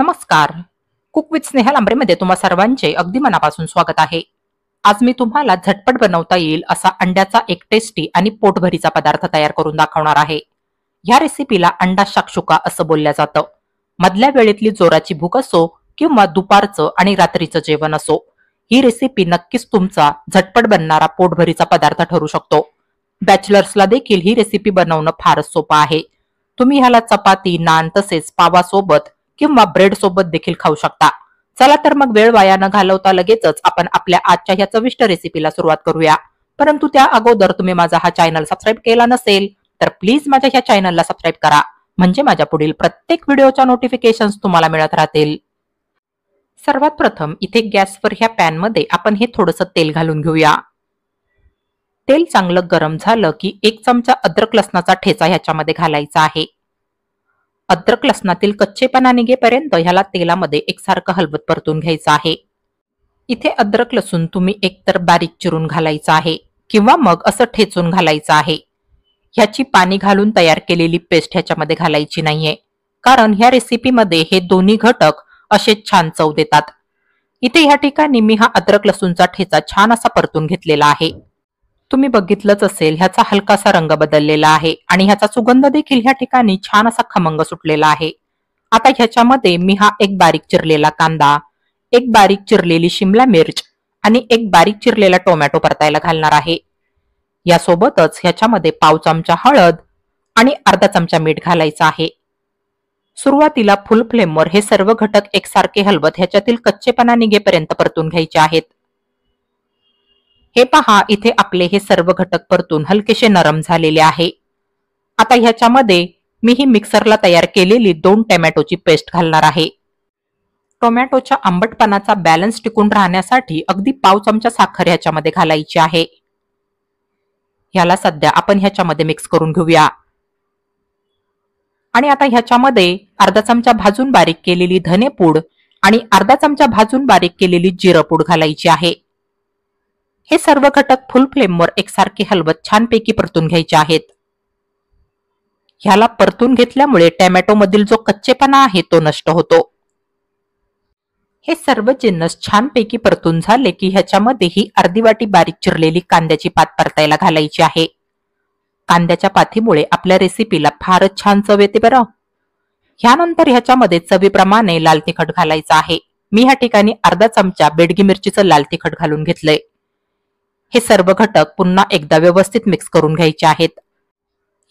नमस्कार cook with Snehal आंब्रेमध्ये तुम्हा सर्वांचे अगदी मनापासून स्वागत आहे आज मी तुम्हाला झटपट बनवता येईल असा अंड्याचा एक टेस्टी आणि पोटभरीचा पदार्थ तयार करून दाखवणार आहे या रेसिपीला अंडा शाक्षुका असं बोलल्या जातं मधल्या वेळेतली जोराची भूक असो किंवा दुपारचं आणि रात्रीचं जेवण असो ही रेसिपी नक्कीच तुमचा झटपट बनणारा पोटभरीचा पदार्थ ठरू शकतो बॅचलर्सला देखील ही रेसिपी बनवणं फारच सोपं आहे तुम्ही ह्याला चपाती नान तसेच पावासोबत किंवा ब्रेड सोबत देखील खाऊ शकता चला तर मग वेळ वाया न घालवता लगेचच आपण आपल्या आजच्या ह्या चविष्ट रेसिपीला सुरुवात करूया परंतु त्या अगोदर तुम्ही माझा हा चॅनल सबस्क्राईब केला नसेल तर प्लीज माझ्या ह्या चॅनलला सबस्क्राईब करा म्हणजे माझ्या पुढील प्रत्येक व्हिडिओच्या नोटिफिकेशन तुम्हाला मिळत राहतील सर्वात प्रथम इथे गॅसवर ह्या पॅनमध्ये आपण हे थोडंसं तेल घालून घेऊया तेल चांगलं गरम झालं की एक चमचा अद्रक लसणाचा ठेचा ह्याच्यामध्ये घालायचा आहे अद्रक लसणातील कच्चेपणा निघेपर्यंत ह्याला तेलामध्ये एकसारखं हलवत परतून घ्यायचं आहे इथे अद्रक लसूण तुम्ही एकतर बारीक चिरून घालायचं आहे किंवा मग असं ठेचून घालायचं आहे ह्याची पाणी घालून तयार केलेली पेस्ट ह्याच्यामध्ये घालायची नाहीये कारण ह्या रेसिपीमध्ये हे दोन्ही घटक असे छान चव देतात इथे ह्या ठिकाणी मी हा अद्रक लसूणचा ठेचा छान असा परतून घेतलेला आहे तुम्ही बघितलंच असेल ह्याचा हलकासा रंग बदललेला आहे आणि ह्याचा सुगंध देखील ह्या ठिकाणी छान असा खमंग सुटलेला आहे आता ह्याच्यामध्ये मी हा एक बारीक चिरलेला कांदा एक बारीक चिरलेली शिमला मिर्च आणि एक बारीक चिरलेला टोमॅटो परतायला घालणार आहे यासोबतच ह्याच्यामध्ये पाव चमचा हळद आणि अर्धा चमचा मीठ घालायचा आहे सुरुवातीला फुल फ्लेमवर हे सर्व घटक एकसारखे हलवत ह्याच्यातील कच्चेपणा निघेपर्यंत परतून घ्यायचे आहेत हे पहा इथे आपले हे सर्व घटक परतून हलकेसे नरम झालेले आहे आता ह्याच्यामध्ये मी ही मिक्सरला तयार केलेली दोन टोमॅटोची पेस्ट घालणार आहे टोमॅटोच्या आंबटपणाचा बॅलन्स टिकून राहण्यासाठी अगदी पाव चमचा साखर ह्याच्यामध्ये घालायची आहे ह्याला सध्या आपण ह्याच्यामध्ये मिक्स करून घेऊया आणि आता ह्याच्यामध्ये अर्धा चमचा भाजून बारीक केलेली धनेपूड आणि अर्धा चमचा भाजून बारीक केलेली जिरपूड घालायची आहे हे सर्व घटक फुल फ्लेमवर एकसारखे हलवत छानपैकी परतून घ्यायचे आहेत ह्याला परतून घेतल्यामुळे टॅमॅटोमधील जो कच्चेपणा आहे तो नष्ट होतो हे सर्व जिन्नस छानपैकी परतून झाले की ह्याच्यामध्ये ही अर्धी वाटी बारीक चिरलेली कांद्याची पात परतायला घालायची आहे कांद्याच्या पातीमुळे आपल्या रेसिपीला फारच छान चव येते बरं ह्यानंतर ह्याच्यामध्ये चवीप्रमाणे लाल तिखट घालायचं आहे मी ह्या ठिकाणी अर्धा चमचा बेडगी मिरचीचं लाल तिखट घालून घेतलंय हे सर्व घटक पुन्हा एकदा व्यवस्थित मिक्स करून घ्यायचे आहेत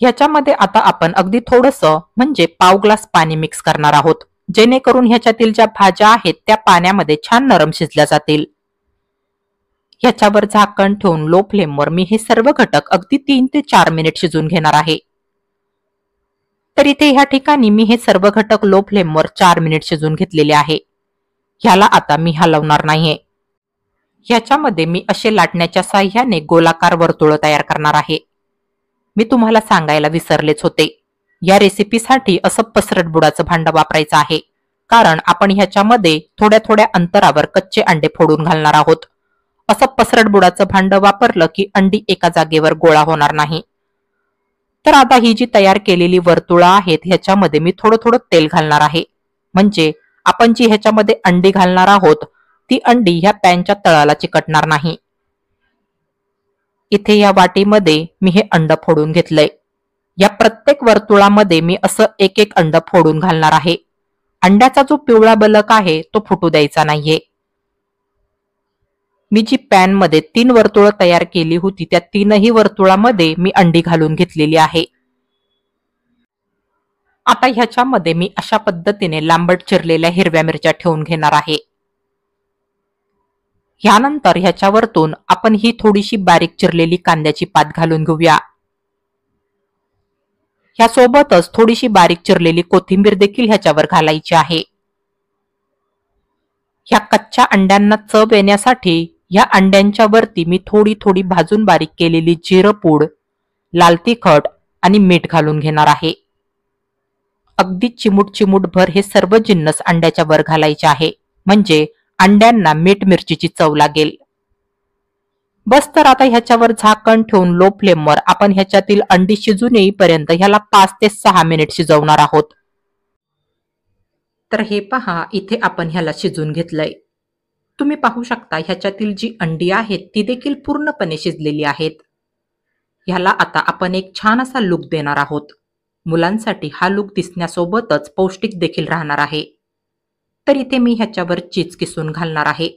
ह्याच्यामध्ये आता आपण अगदी थोडस म्हणजे पाव ग्लास पाणी मिक्स करणार आहोत जेणेकरून ह्याच्यातील ज्या भाज्या आहेत त्या पाण्यामध्ये छान नरम शिजल्या जातील ह्याच्यावर झाकण ठेवून लो फ्लेमवर मी हे सर्व घटक अगदी तीन ते चार मिनिट शिजून घेणार आहे तर इथे ह्या ठिकाणी मी हे सर्व घटक लो फ्लेमवर चार मिनिट शिजून घेतलेले आहे ह्याला आता मी हलवणार नाहीये ह्याच्यामध्ये मी असे लाटण्याच्या साह्याने गोलाकार वर्तुळ तयार करणार आहे मी तुम्हाला सांगायला विसरलेच होते या रेसिपीसाठी असं पसरट बुडाचं भांड वापरायचं आहे कारण आपण ह्याच्यामध्ये थोड्या थोड्या अंतरावर कच्चे अंडे फोडून घालणार आहोत असं पसरट बुडाचं भांड वापरलं की अंडी एका जागेवर गोळा होणार नाही तर आता ही जी तयार केलेली वर्तुळं आहेत ह्याच्यामध्ये मी थोडं थोडं तेल घालणार आहे म्हणजे आपण जी ह्याच्यामध्ये अंडी घालणार आहोत ती अंडी ह्या पॅनच्या तळाला चिकटणार नाही इथे या वाटीमध्ये मी हे अंड फोडून घेतलंय या प्रत्येक वर्तुळामध्ये मी असं एक एक अंड फोडून घालणार आहे अंड्याचा जो पिवळा बलक आहे तो फुटू द्यायचा नाहीये मी जी पॅनमध्ये तीन वर्तुळ तयार केली होती त्या तीनही वर्तुळामध्ये मी अंडी घालून घेतलेली आहे आता ह्याच्यामध्ये मी अशा पद्धतीने लांबट चिरलेल्या हिरव्या मिरच्या ठेवून घेणार आहे ह्यानंतर ह्याच्यावरतून आपण ही थोडीशी बारीक चिरलेली कांद्याची पात घालून घेऊया ह्यासोबतच थोडीशी बारीक चिरलेली कोथिंबीर देखील ह्याच्यावर घालायची आहे ह्या कच्च्या अंड्यांना चव येण्यासाठी ह्या अंड्यांच्या वरती मी थोडी थोडी भाजून बारीक केलेली जिरं पूड लाल तिखट आणि मीठ घालून घेणार आहे अगदी चिमूट चिमूट भर हे सर्व जिन्नस अंड्याच्या वर घालायचे आहे म्हणजे अंड्यांना मीठ मिरचीची चव लागेल बस तर आता ह्याच्यावर झाकण ठेवून लो फ्लेमवर आपण ह्याच्यातील अंडी शिजून येईपर्यंत ह्याला पाच ते सहा मिनिट शिजवणार आहोत तर हे पहा इथे आपण ह्याला शिजून घेतलंय तुम्ही पाहू शकता ह्याच्यातील जी अंडी आहेत ती देखील पूर्णपणे शिजलेली आहेत ह्याला आता आपण एक छान असा लुक देणार आहोत मुलांसाठी हा लुक दिसण्यासोबतच पौष्टिक देखील राहणार आहे तर इथे मी ह्याच्यावर चीज किसून घालणार आहे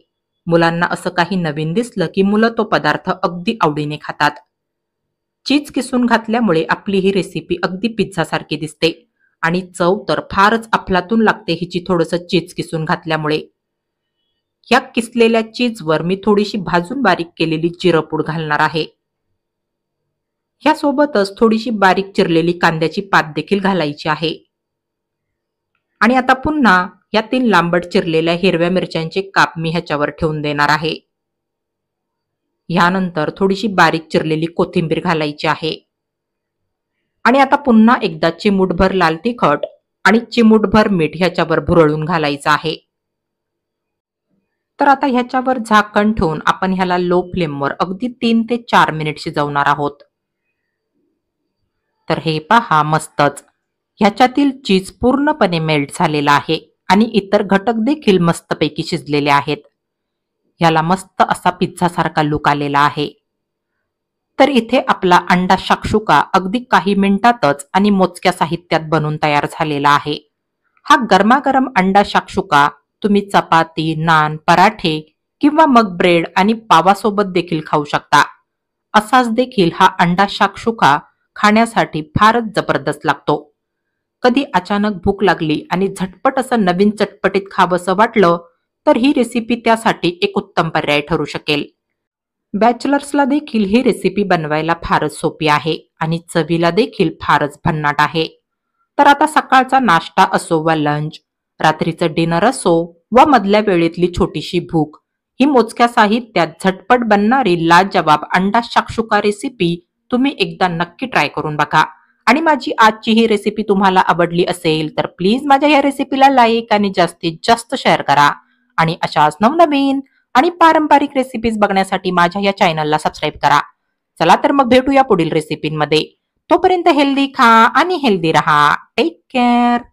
मुलांना असं काही नवीन दिसलं की मुलं तो पदार्थ अगदी आवडीने खातात चीज किसून घातल्यामुळे आपली ही रेसिपी अगदी पिझ्झा सारखी दिसते आणि चव तर फारच अफलातून लागते हिची थोडंसं चीज किसून घातल्यामुळे या किसलेल्या चीजवर मी थोडीशी भाजून बारीक केलेली जिरपूड घालणार आहे ह्यासोबतच थोडीशी बारीक चिरलेली कांद्याची पात देखील घालायची आहे आणि आता पुन्हा या तीन लांबट चिरलेल्या हिरव्या मिरच्यांचे काप मी ह्याच्यावर ठेवून देणार आहे ह्यानंतर थोडीशी बारीक चिरलेली कोथिंबीर घालायची आहे आणि आता पुन्हा एकदा चिमूटभर लाल तिखट आणि चिमूटभर मीठ ह्याच्यावर भुरळून घालायचं आहे तर आता ह्याच्यावर झाकण ठेवून आपण ह्याला लो फ्लेमवर अगदी तीन ते चार मिनिट शिजवणार आहोत तर हे पहा मस्तच ह्याच्यातील चीज पूर्णपणे मेल्ट झालेला आहे आणि इतर घटक देखील मस्तपैकी शिजलेले आहेत याला मस्त असा पिझ्झा सारखा लुक आलेला आहे तर इथे आपला अंडा शाक्षुका अगदी काही मिनिटातच आणि मोजक्या साहित्यात बनून तयार झालेला आहे हा गरमागरम अंडा शाक्षुका तुम्ही चपाती नान पराठे किंवा मग ब्रेड आणि पावासोबत देखील खाऊ शकता असाच देखील हा अंडा शाक्षुका खाण्यासाठी फारच जबरदस्त लागतो कधी अचानक भूक लागली आणि झटपट असं नवीन चटपटीत खावंसं वाटलं तर ही रेसिपी त्यासाठी एक उत्तम पर्याय ठरू शकेल बॅचलर्सला देखील ही रेसिपी बनवायला फारच सोपी आहे आणि चवीला देखील फारच भन्नाट आहे तर आता सकाळचा नाश्ता असो वा लंच रात्रीचं डिनर असो वा मधल्या वेळेतली छोटीशी भूक ही मोजक्या साहित्यात झटपट बनणारी लाजवाब अंडा शाक्षुका रेसिपी तुम्ही एकदा नक्की ट्राय करून बघा आणि माझी आजची ही रेसिपी तुम्हाला आवडली असेल तर प्लीज माझ्या या रेसिपीला लाईक आणि जास्तीत जास्त शेअर करा आणि अशाच नवनवीन आणि पारंपरिक रेसिपीज बघण्यासाठी माझ्या या चॅनलला सबस्क्राईब करा चला तर मग भेटूया पुढील रेसिपींमध्ये तोपर्यंत हेल्दी खा आणि हेल्दी रहा टेक केअर